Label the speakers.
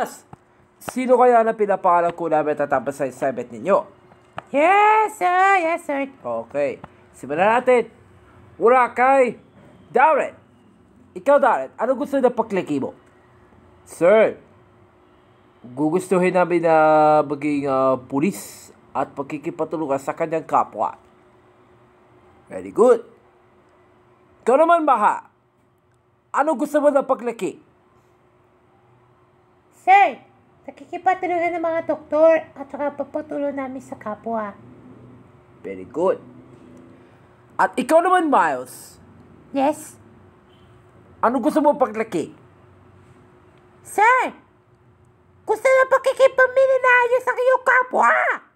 Speaker 1: Yes! Sino kaya na pinapangalan ko namin tatapos sa assignment ninyo? Yes, sir! Yes, sir! Okay. Simulan natin. Mula kay Darren. Ikaw, Darren, ano gusto na pakliki mo? Sir, gugustuhin namin na maging uh, pulis at pagkikipatulungan sa kanyang kapwa. Very good. Ikaw naman, Baha. Ano gusto mo na paglaki?
Speaker 2: Sir, nakikipatulungan ng mga doktor at saka papatulong namin sa kapwa.
Speaker 1: Very good. At ikaw naman, Miles. Yes? Ano gusto mo paglaki? Sir,
Speaker 3: gusto na pakikipamili na ayos sa iyong kapwa!